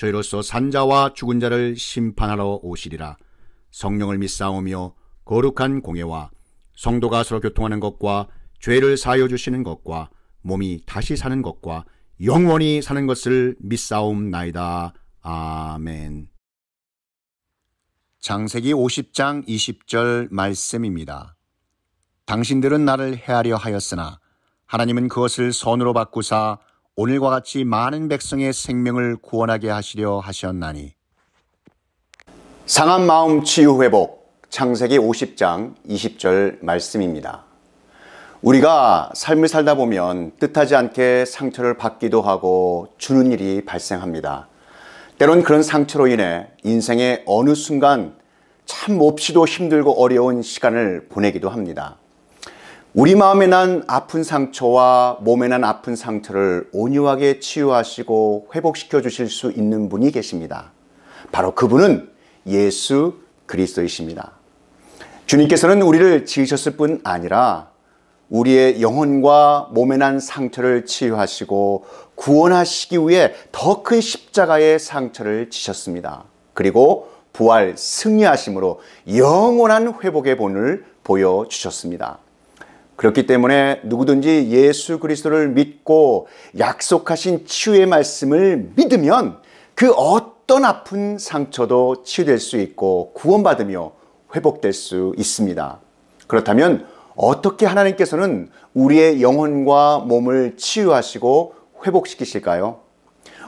저희로서 산자와 죽은 자를 심판하러 오시리라. 성령을 믿사오며 거룩한 공예와 성도가 서로 교통하는 것과 죄를 사여 주시는 것과 몸이 다시 사는 것과 영원히 사는 것을 믿사옵나이다. 아멘. 장세기 50장 20절 말씀입니다. 당신들은 나를 헤아려 하였으나 하나님은 그것을 선으로 바꾸사 오늘과 같이 많은 백성의 생명을 구원하게 하시려 하셨나니. 상한 마음 치유 회복 창세기 50장 20절 말씀입니다. 우리가 삶을 살다 보면 뜻하지 않게 상처를 받기도 하고 주는 일이 발생합니다. 때론 그런 상처로 인해 인생의 어느 순간 참 몹시도 힘들고 어려운 시간을 보내기도 합니다. 우리 마음에 난 아픈 상처와 몸에 난 아픈 상처를 온유하게 치유하시고 회복시켜 주실 수 있는 분이 계십니다. 바로 그분은 예수 그리스도이십니다. 주님께서는 우리를 지으셨을 뿐 아니라 우리의 영혼과 몸에 난 상처를 치유하시고 구원하시기 위해 더 큰 십자가의 상처를 지셨습니다. 그리고 부활 승리하심으로 영원한 회복의 본을 보여주셨습니다. 그렇기 때문에 누구든지 예수 그리스도를 믿고 약속하신 치유의 말씀을 믿으면 그 어떤 아픈 상처도 치유될 수 있고 구원받으며 회복될 수 있습니다. 그렇다면 어떻게 하나님께서는 우리의 영혼과 몸을 치유하시고 회복시키실까요?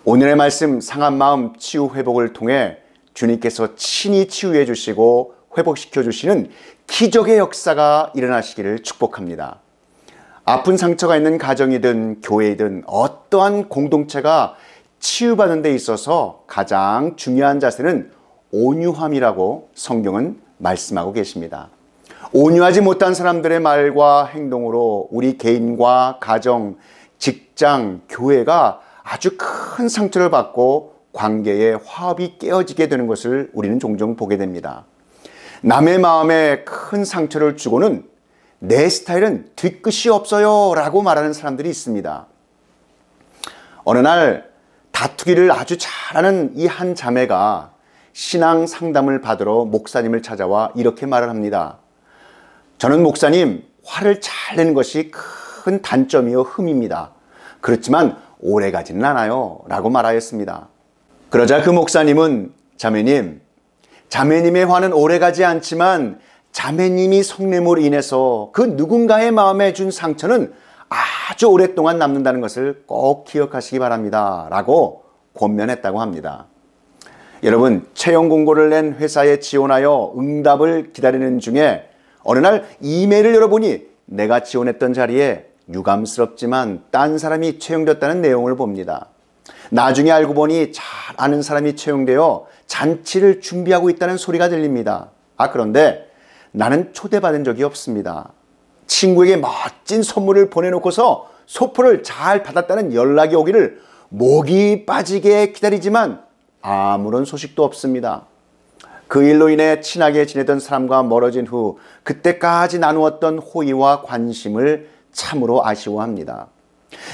오늘의 말씀 상한 마음 치유 회복을 통해 주님께서 친히 치유해 주시고 회복시켜 주시는 기적의 역사가 일어나시기를 축복합니다. 아픈 상처가 있는 가정이든 교회이든 어떠한 공동체가 치유받는 데 있어서 가장 중요한 자세는 온유함이라고 성경은 말씀하고 계십니다. 온유하지 못한 사람들의 말과 행동으로 우리 개인과 가정, 직장, 교회가 아주 큰 상처를 받고 관계의 화합이 깨어지게 되는 것을 우리는 종종 보게 됩니다. 남의 마음에 큰 상처를 주고는 내 스타일은 뒤끝이 없어요 라고 말하는 사람들이 있습니다. 어느 날 다투기를 아주 잘하는 이 한 자매가 신앙 상담을 받으러 목사님을 찾아와 이렇게 말을 합니다. 저는 목사님, 화를 잘 내는 것이 큰 단점이요 흠입니다. 그렇지만 오래 가지는 않아요. 라고 말하였습니다. 그러자 그 목사님은 자매님, 자매님의 화는 오래가지 않지만 자매님이 성냄으로 인해서 그 누군가의 마음에 준 상처는 아주 오랫동안 남는다는 것을 꼭 기억하시기 바랍니다. 라고 권면했다고 합니다. 여러분, 채용 공고를 낸 회사에 지원하여 응답을 기다리는 중에 어느 날 이메일을 열어보니 내가 지원했던 자리에 유감스럽지만 딴 사람이 채용됐다는 내용을 봅니다. 나중에 알고 보니 잘 아는 사람이 채용되어 잔치를 준비하고 있다는 소리가 들립니다. 아, 그런데 나는 초대받은 적이 없습니다. 친구에게 멋진 선물을 보내놓고서 소포를 잘 받았다는 연락이 오기를 목이 빠지게 기다리지만 아무런 소식도 없습니다. 그 일로 인해 친하게 지내던 사람과 멀어진 후 그때까지 나누었던 호의와 관심을 참으로 아쉬워합니다.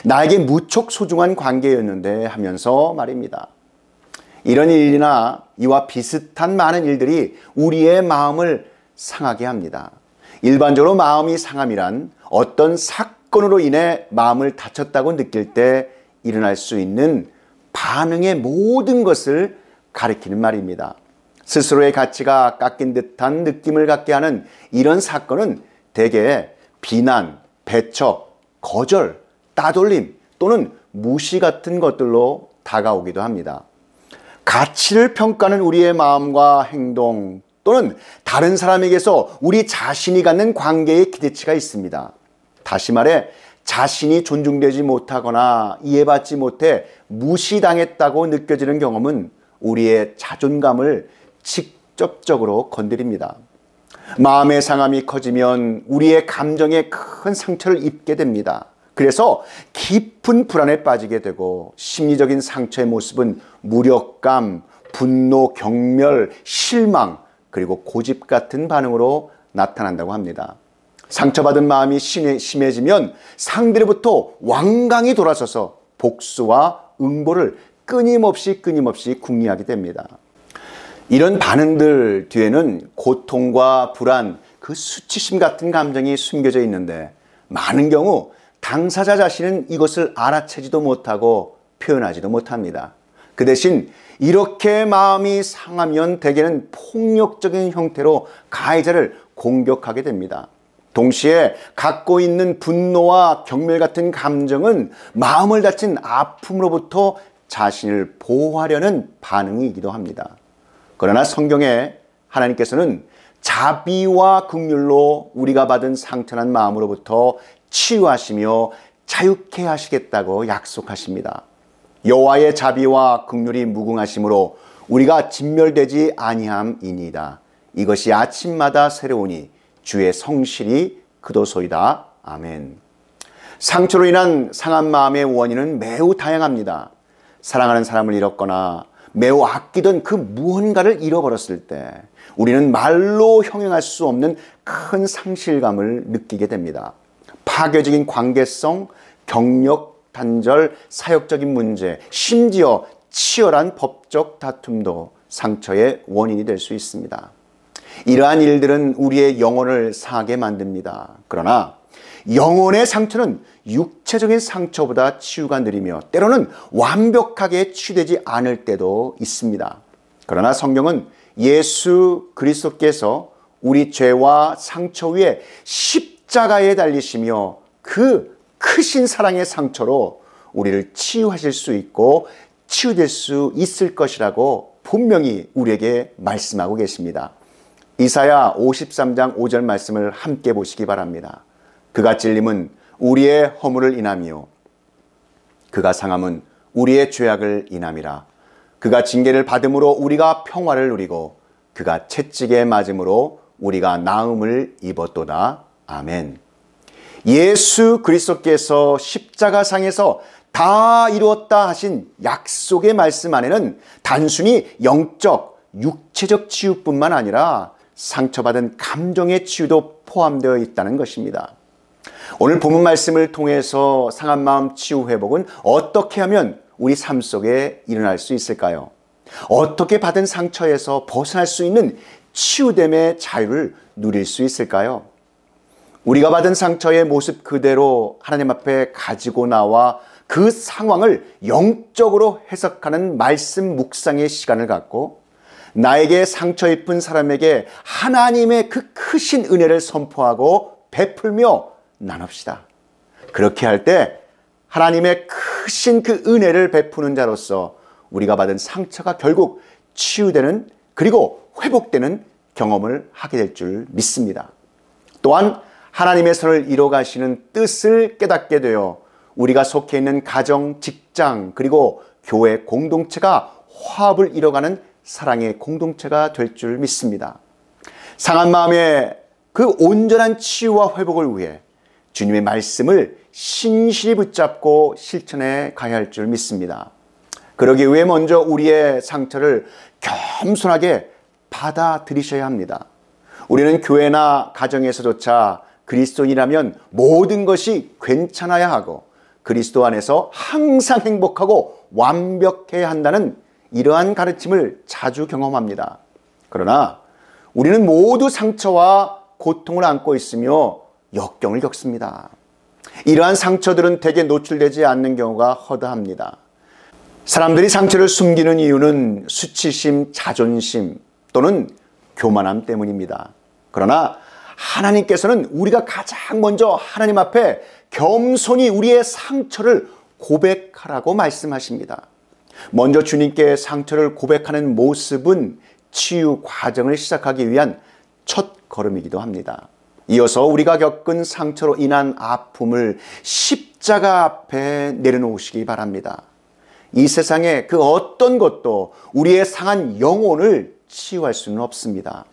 나에게 무척 소중한 관계였는데 하면서 말입니다. 이런 일이나 이와 비슷한 많은 일들이 우리의 마음을 상하게 합니다. 일반적으로 마음이 상함이란 어떤 사건으로 인해 마음을 다쳤다고 느낄 때 일어날 수 있는 반응의 모든 것을 가리키는 말입니다. 스스로의 가치가 깎인 듯한 느낌을 갖게 하는 이런 사건은 대개 비난, 배척, 거절 따돌림 또는 무시 같은 것들로 다가오기도 합니다. 가치를 평가는 우리의 마음과 행동 또는 다른 사람에게서 우리 자신이 갖는 관계의 기대치가 있습니다. 다시 말해 자신이 존중되지 못하거나 이해받지 못해 무시당했다고 느껴지는 경험은 우리의 자존감을 직접적으로 건드립니다. 마음의 상함이 커지면 우리의 감정에 큰 상처를 입게 됩니다. 그래서 깊은 불안에 빠지게 되고 심리적인 상처의 모습은 무력감, 분노, 경멸, 실망, 그리고 고집 같은 반응으로 나타난다고 합니다. 상처받은 마음이 심해지면 상대로부터 완강히 돌아서서 복수와 응보를 끊임없이 끊임없이 궁리하게 됩니다. 이런 반응들 뒤에는 고통과 불안, 그 수치심 같은 감정이 숨겨져 있는데 많은 경우 당사자 자신은 이것을 알아채지도 못하고 표현하지도 못합니다. 그 대신 이렇게 마음이 상하면 대개는 폭력적인 형태로 가해자를 공격하게 됩니다. 동시에 갖고 있는 분노와 경멸 같은 감정은 마음을 다친 아픔으로부터 자신을 보호하려는 반응이기도 합니다. 그러나 성경에 하나님께서는 자비와 극률로 우리가 받은 상처난 마음으로부터 치유하시며 자유케 하시겠다고 약속하십니다. 여호와의 자비와 극률이 무궁하심으로 우리가 진멸되지 아니함이니이다. 이것이 아침마다 새로우니 주의 성실이 그도소이다. 아멘. 상처로 인한 상한 마음의 원인은 매우 다양합니다. 사랑하는 사람을 잃었거나 매우 아끼던 그 무언가를 잃어버렸을 때 우리는 말로 형용할 수 없는 큰 상실감을 느끼게 됩니다. 파괴적인 관계성, 경력 단절, 사역적인 문제, 심지어 치열한 법적 다툼도 상처의 원인이 될 수 있습니다. 이러한 일들은 우리의 영혼을 상하게 만듭니다. 그러나 영혼의 상처는 육체적인 상처보다 치유가 느리며 때로는 완벽하게 치유되지 않을 때도 있습니다. 그러나 성경은 예수 그리스도께서 우리 죄와 상처 위에 십 십자가에 달리시며 그 크신 사랑의 상처로 우리를 치유하실 수 있고 치유될 수 있을 것이라고 분명히 우리에게 말씀하고 계십니다. 이사야 53장 5절 말씀을 함께 보시기 바랍니다. 그가 찔림은 우리의 허물을 인함이요 그가 상함은 우리의 죄악을 인함이라. 그가 징계를 받음으로 우리가 평화를 누리고 그가 채찍에 맞음으로 우리가 나음을 입었도다. 아멘. 예수 그리스도께서 십자가상에서 다 이루었다 하신 약속의 말씀 안에는 단순히 영적, 육체적 치유뿐만 아니라 상처받은 감정의 치유도 포함되어 있다는 것입니다. 오늘 본문 말씀을 통해서 상한 마음 치유 회복은 어떻게 하면 우리 삶 속에 일어날 수 있을까요? 어떻게 받은 상처에서 벗어날 수 있는 치유됨의 자유를 누릴 수 있을까요? 우리가 받은 상처의 모습 그대로 하나님 앞에 가지고 나와 그 상황을 영적으로 해석하는 말씀 묵상의 시간을 갖고 나에게 상처 입은 사람에게 하나님의 그 크신 은혜를 선포하고 베풀며 나눕시다. 그렇게 할 때 하나님의 크신 그 은혜를 베푸는 자로서 우리가 받은 상처가 결국 치유되는 그리고 회복되는 경험을 하게 될 줄 믿습니다. 또한 하나님의 선을 이뤄가시는 뜻을 깨닫게 되어 우리가 속해 있는 가정, 직장, 그리고 교회 공동체가 화합을 이뤄가는 사랑의 공동체가 될 줄 믿습니다. 상한 마음의 그 온전한 치유와 회복을 위해 주님의 말씀을 신실히 붙잡고 실천해 가야 할 줄 믿습니다. 그러기 위해 먼저 우리의 상처를 겸손하게 받아들이셔야 합니다. 우리는 교회나 가정에서조차 그리스도인이라면 모든 것이 괜찮아야 하고 그리스도 안에서 항상 행복하고 완벽해야 한다는 이러한 가르침을 자주 경험합니다. 그러나 우리는 모두 상처와 고통을 안고 있으며 역경을 겪습니다. 이러한 상처들은 대개 노출되지 않는 경우가 허다합니다. 사람들이 상처를 숨기는 이유는 수치심, 자존심 또는 교만함 때문입니다. 그러나 하나님께서는 우리가 가장 먼저 하나님 앞에 겸손히 우리의 상처를 고백하라고 말씀하십니다. 먼저 주님께 상처를 고백하는 모습은 치유 과정을 시작하기 위한 첫 걸음이기도 합니다. 이어서 우리가 겪은 상처로 인한 아픔을 십자가 앞에 내려놓으시기 바랍니다. 이세상에그 어떤 것도 우리의 상한 영혼을 치유할 수는 없습니다.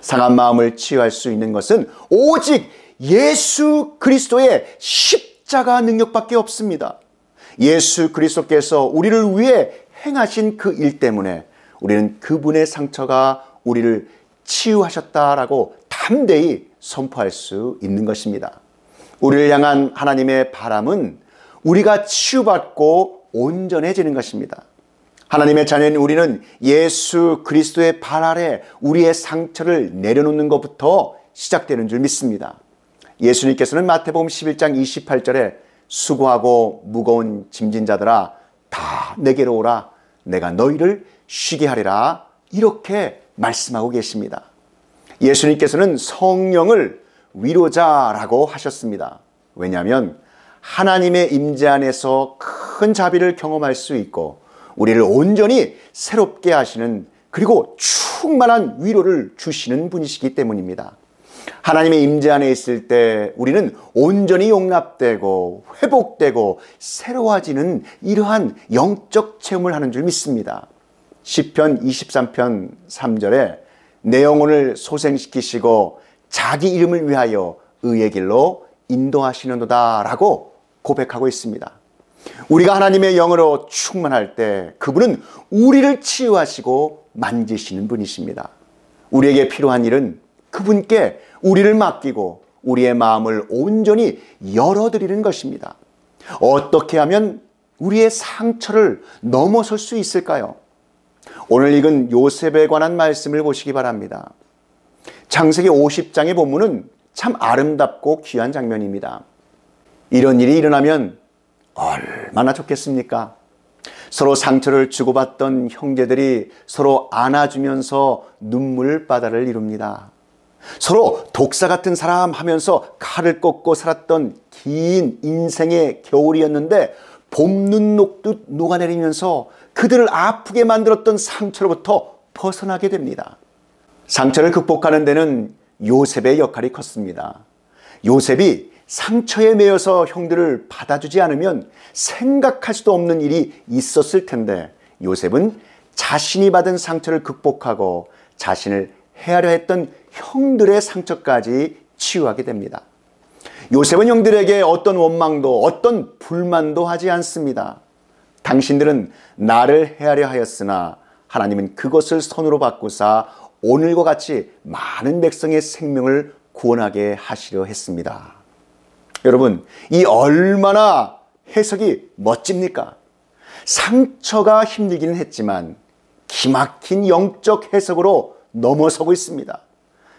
상한 마음을 치유할 수 있는 것은 오직 예수 그리스도의 십자가 능력밖에 없습니다. 예수 그리스도께서 우리를 위해 행하신 그 일 때문에 우리는 그분의 상처가 우리를 치유하셨다라고 담대히 선포할 수 있는 것입니다. 우리를 향한 하나님의 바람은 우리가 치유받고 온전해지는 것입니다. 하나님의 자녀인 우리는 예수 그리스도의 발 아래 우리의 상처를 내려놓는 것부터 시작되는 줄 믿습니다. 예수님께서는 마태복음 11장 28절에 수고하고 무거운 짐진 자들아 다 내게로 오라 내가 너희를 쉬게 하리라 이렇게 말씀하고 계십니다. 예수님께서는 성령을 위로자라고 하셨습니다. 왜냐하면 하나님의 임재 안에서 큰 자비를 경험할 수 있고 우리를 온전히 새롭게 하시는 그리고 충만한 위로를 주시는 분이시기 때문입니다. 하나님의 임재 안에 있을 때 우리는 온전히 용납되고 회복되고 새로워지는 이러한 영적 체험을 하는 줄 믿습니다. 시편 23편 3절에 내 영혼을 소생시키시고 자기 이름을 위하여 의의 길로 인도하시는도다라고 고백하고 있습니다. 우리가 하나님의 영으로 충만할 때 그분은 우리를 치유하시고 만지시는 분이십니다. 우리에게 필요한 일은 그분께 우리를 맡기고 우리의 마음을 온전히 열어드리는 것입니다. 어떻게 하면 우리의 상처를 넘어설 수 있을까요? 오늘 읽은 요셉에 관한 말씀을 보시기 바랍니다. 창세기 50장의 본문은 참 아름답고 귀한 장면입니다. 이런 일이 일어나면 얼마나 좋겠습니까? 서로 상처를 주고받던 형제들이 서로 안아주면서 눈물바다를 이룹니다. 서로 독사 같은 사람 하면서 칼을 꺾고 살았던 긴 인생의 겨울이었는데 봄눈 녹듯 녹아내리면서 그들을 아프게 만들었던 상처로부터 벗어나게 됩니다. 상처를 극복하는 데는 요셉의 역할이 컸습니다. 요셉이 상처에 매여서 형들을 받아주지 않으면 생각할 수도 없는 일이 있었을 텐데 요셉은 자신이 받은 상처를 극복하고 자신을 헤아려 했던 형들의 상처까지 치유하게 됩니다. 요셉은 형들에게 어떤 원망도 어떤 불만도 하지 않습니다. 당신들은 나를 해하려 하였으나 하나님은 그것을 선으로 바꾸사 오늘과 같이 많은 백성의 생명을 구원하게 하시려 했습니다. 여러분, 이 얼마나 해석이 멋집니까? 상처가 힘들기는 했지만 기막힌 영적 해석으로 넘어서고 있습니다.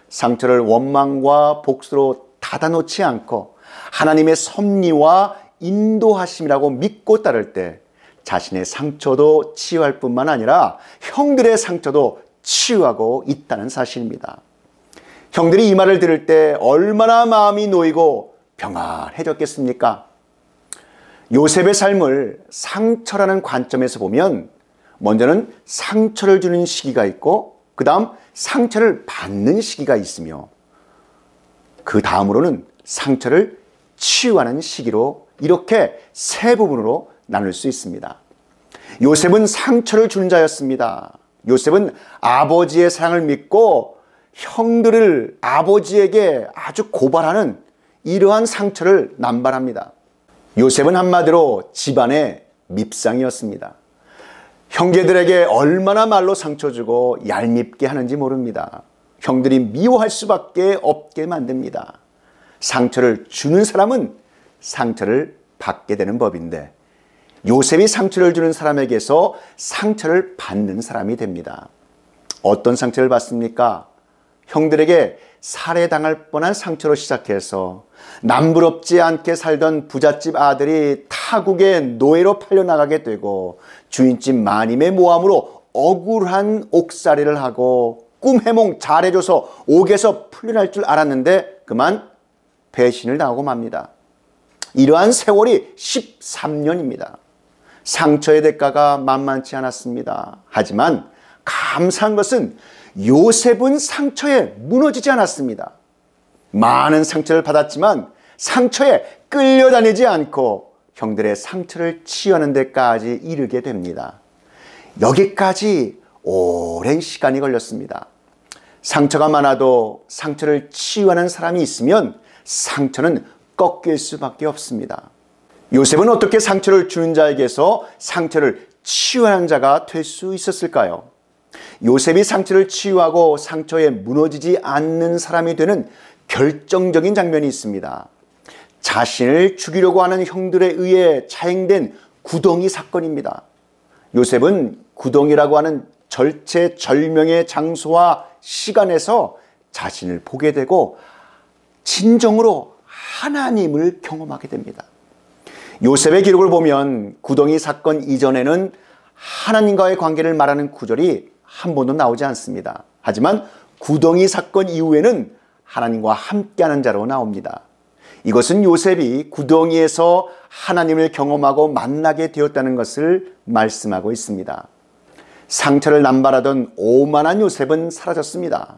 상처를 원망과 복수로 닫아놓지 않고 하나님의 섭리와 인도하심이라고 믿고 따를 때 자신의 상처도 치유할 뿐만 아니라 형들의 상처도 치유하고 있다는 사실입니다. 형들이 이 말을 들을 때 얼마나 마음이 놓이고 평안해졌겠습니까? 요셉의 삶을 상처라는 관점에서 보면 먼저는 상처를 주는 시기가 있고 그 다음 상처를 받는 시기가 있으며 그 다음으로는 상처를 치유하는 시기로 이렇게 세 부분으로 나눌 수 있습니다. 요셉은 상처를 주는 자였습니다. 요셉은 아버지의 사랑을 믿고 형들을 아버지에게 아주 고발하는 이러한 상처를 남발합니다. 요셉은 한마디로 집안의 밉상이었습니다. 형제들에게 얼마나 말로 상처 주고 얄밉게 하는지 모릅니다. 형들이 미워할 수밖에 없게 만듭니다. 상처를 주는 사람은 상처를 받게 되는 법인데 요셉이 상처를 주는 사람에게서 상처를 받는 사람이 됩니다. 어떤 상처를 받습니까? 형들에게 살해당할 뻔한 상처로 시작해서 남부럽지 않게 살던 부잣집 아들이 타국의 노예로 팔려나가게 되고 주인집 마님의 모함으로 억울한 옥살이를 하고 꿈 해몽 잘해줘서 옥에서 풀려날 줄 알았는데 그만 배신을 당하고 맙니다. 이러한 세월이 13년입니다. 상처의 대가가 만만치 않았습니다. 하지만 감사한 것은 요셉은 상처에 무너지지 않았습니다. 많은 상처를 받았지만 상처에 끌려다니지 않고 형들의 상처를 치유하는 데까지 이르게 됩니다. 여기까지 오랜 시간이 걸렸습니다. 상처가 많아도 상처를 치유하는 사람이 있으면 상처는 꺾일 수밖에 없습니다. 요셉은 어떻게 상처를 주는 자에게서 상처를 치유하는 자가 될 수 있었을까요? 요셉이 상처를 치유하고 상처에 무너지지 않는 사람이 되는 결정적인 장면이 있습니다. 자신을 죽이려고 하는 형들에 의해 차행된 구덩이 사건입니다. 요셉은 구덩이라고 하는 절체절명의 장소와 시간에서 자신을 보게 되고 진정으로 하나님을 경험하게 됩니다. 요셉의 기록을 보면 구덩이 사건 이전에는 하나님과의 관계를 말하는 구절이 한 번도 나오지 않습니다. 하지만 구덩이 사건 이후에는 하나님과 함께하는 자로 나옵니다. 이것은 요셉이 구덩이에서 하나님을 경험하고 만나게 되었다는 것을 말씀하고 있습니다. 상처를 남발하던 오만한 요셉은 사라졌습니다.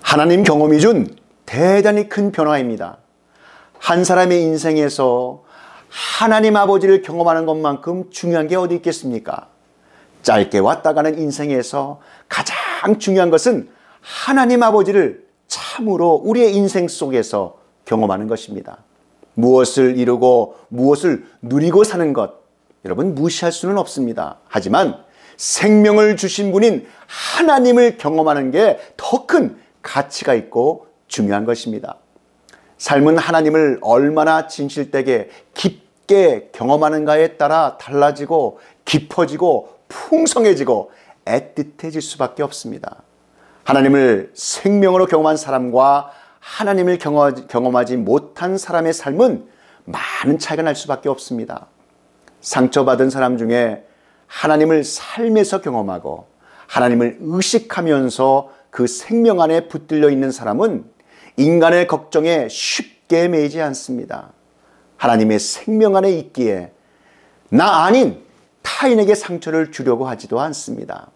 하나님 경험이 준 대단히 큰 변화입니다. 한 사람의 인생에서 하나님 아버지를 경험하는 것만큼 중요한 게 어디 있겠습니까? 짧게 왔다 가는 인생에서 가장 중요한 것은 하나님 아버지를 참으로 우리의 인생 속에서 경험하는 것입니다. 무엇을 이루고 무엇을 누리고 사는 것, 여러분 무시할 수는 없습니다. 하지만 생명을 주신 분인 하나님을 경험하는 게 더 큰 가치가 있고 중요한 것입니다. 삶은 하나님을 얼마나 진실되게 깊게 경험하는가에 따라 달라지고 깊어지고 풍성해지고 애틋해질 수밖에 없습니다. 하나님을 생명으로 경험한 사람과 하나님을 경험하지 못한 사람의 삶은 많은 차이가 날 수밖에 없습니다. 상처받은 사람 중에 하나님을 삶에서 경험하고 하나님을 의식하면서 그 생명 안에 붙들려 있는 사람은 인간의 걱정에 쉽게 매이지 않습니다. 하나님의 생명 안에 있기에 나 아닌 타인에게 상처를 주려고 하지도 않습니다.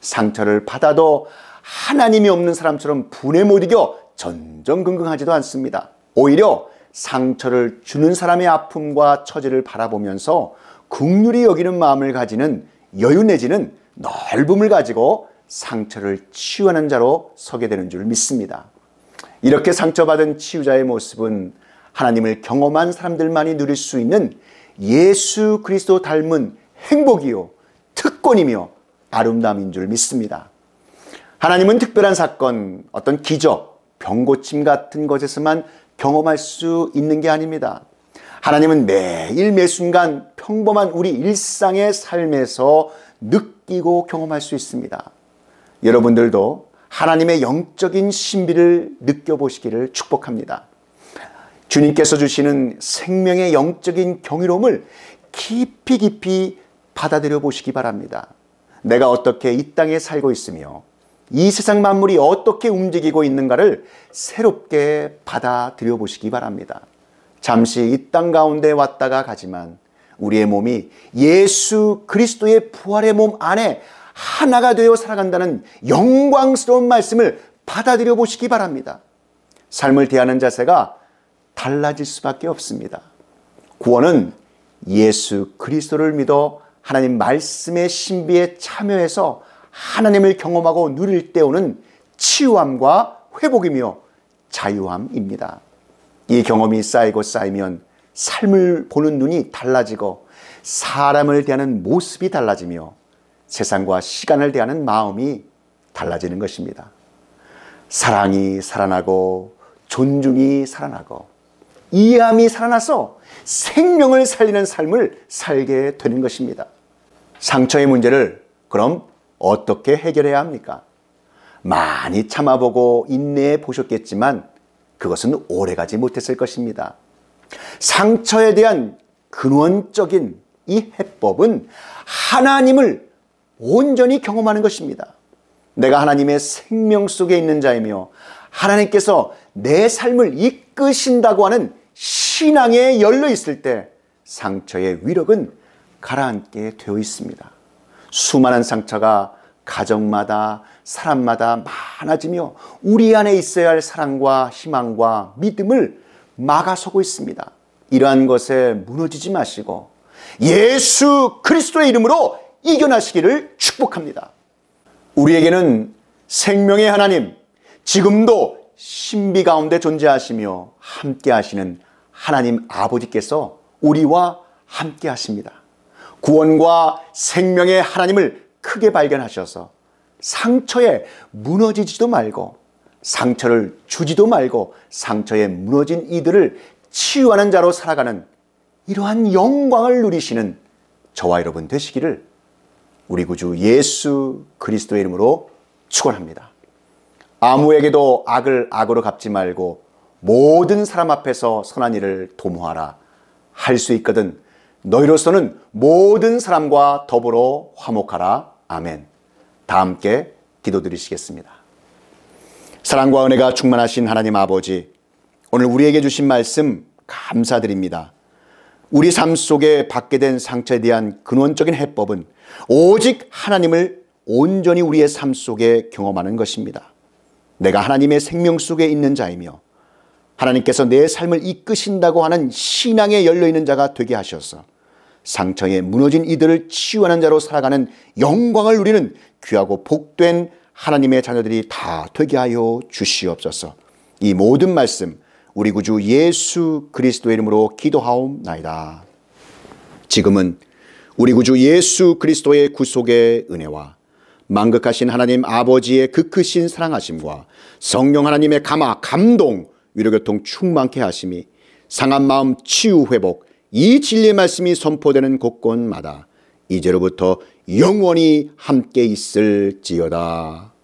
상처를 받아도 하나님이 없는 사람처럼 분에 못 이겨 전전긍긍하지도 않습니다. 오히려 상처를 주는 사람의 아픔과 처지를 바라보면서 극률이 여기는 마음을 가지는 여유 내지는 넓음을 가지고 상처를 치유하는 자로 서게 되는 줄 믿습니다. 이렇게 상처받은 치유자의 모습은 하나님을 경험한 사람들만이 누릴 수 있는 예수 그리스도 닮은 행복이요, 특권이며 아름다움인 줄 믿습니다. 하나님은 특별한 사건, 어떤 기적, 병고침 같은 것에서만 경험할 수 있는 게 아닙니다. 하나님은 매일 매순간 평범한 우리 일상의 삶에서 느끼고 경험할 수 있습니다. 여러분들도 하나님의 영적인 신비를 느껴보시기를 축복합니다. 주님께서 주시는 생명의 영적인 경이로움을 깊이 깊이 받아들여 보시기 바랍니다. 내가 어떻게 이 땅에 살고 있으며 이 세상 만물이 어떻게 움직이고 있는가를 새롭게 받아들여 보시기 바랍니다. 잠시 이 땅 가운데 왔다가 가지만 우리의 몸이 예수 그리스도의 부활의 몸 안에 하나가 되어 살아간다는 영광스러운 말씀을 받아들여 보시기 바랍니다. 삶을 대하는 자세가 달라질 수밖에 없습니다. 구원은 예수 그리스도를 믿어 하나님 말씀의 신비에 참여해서 하나님을 경험하고 누릴 때 오는 치유함과 회복이며 자유함입니다. 이 경험이 쌓이고 쌓이면 삶을 보는 눈이 달라지고 사람을 대하는 모습이 달라지며 세상과 시간을 대하는 마음이 달라지는 것입니다. 사랑이 살아나고 존중이 살아나고 이해함이 살아나서 생명을 살리는 삶을 살게 되는 것입니다. 상처의 문제를 그럼 어떻게 해결해야 합니까? 많이 참아보고 인내해 보셨겠지만 그것은 오래가지 못했을 것입니다. 상처에 대한 근원적인 이 해법은 하나님을 온전히 경험하는 것입니다. 내가 하나님의 생명 속에 있는 자이며 하나님께서 내 삶을 이끄신다고 하는 신앙에 열려 있을 때 상처의 위력은 가라앉게 되어 있습니다. 수많은 상처가 가정마다 사람마다 많아지며 우리 안에 있어야 할 사랑과 희망과 믿음을 막아서고 있습니다. 이러한 것에 무너지지 마시고 예수 그리스도의 이름으로 이겨나시기를 축복합니다. 우리에게는 생명의 하나님, 지금도 신비 가운데 존재하시며 함께 하시는 하나님 아버지께서 우리와 함께 하십니다. 구원과 생명의 하나님을 크게 발견하셔서 상처에 무너지지도 말고 상처를 주지도 말고 상처에 무너진 이들을 치유하는 자로 살아가는 이러한 영광을 누리시는 저와 여러분 되시기를 우리 구주 예수 그리스도의 이름으로 축원합니다. 아무에게도 악을 악으로 갚지 말고 모든 사람 앞에서 선한 일을 도모하라 할 수 있거든 너희로서는 모든 사람과 더불어 화목하라. 아멘. 다 함께 기도드리시겠습니다. 사랑과 은혜가 충만하신 하나님 아버지, 오늘 우리에게 주신 말씀 감사드립니다. 우리 삶 속에 받게 된 상처에 대한 근원적인 해법은 오직 하나님을 온전히 우리의 삶 속에 경험하는 것입니다. 내가 하나님의 생명 속에 있는 자이며 하나님께서 내 삶을 이끄신다고 하는 신앙에 열려있는 자가 되게 하셔서 상처에 무너진 이들을 치유하는 자로 살아가는 영광을 누리는 귀하고 복된 하나님의 자녀들이 다 되게 하여 주시옵소서. 이 모든 말씀 우리 구주 예수 그리스도의 이름으로 기도하옵나이다. 지금은 우리 구주 예수 그리스도의 구속의 은혜와 만극하신 하나님 아버지의 극 그 크신 사랑하심과 성령 하나님의 감화 감동 위로교통 충만케 하심이 상한 마음 치유 회복 이 진리의 말씀이 선포되는 곳곳마다 이제로부터 영원히 함께 있을지어다.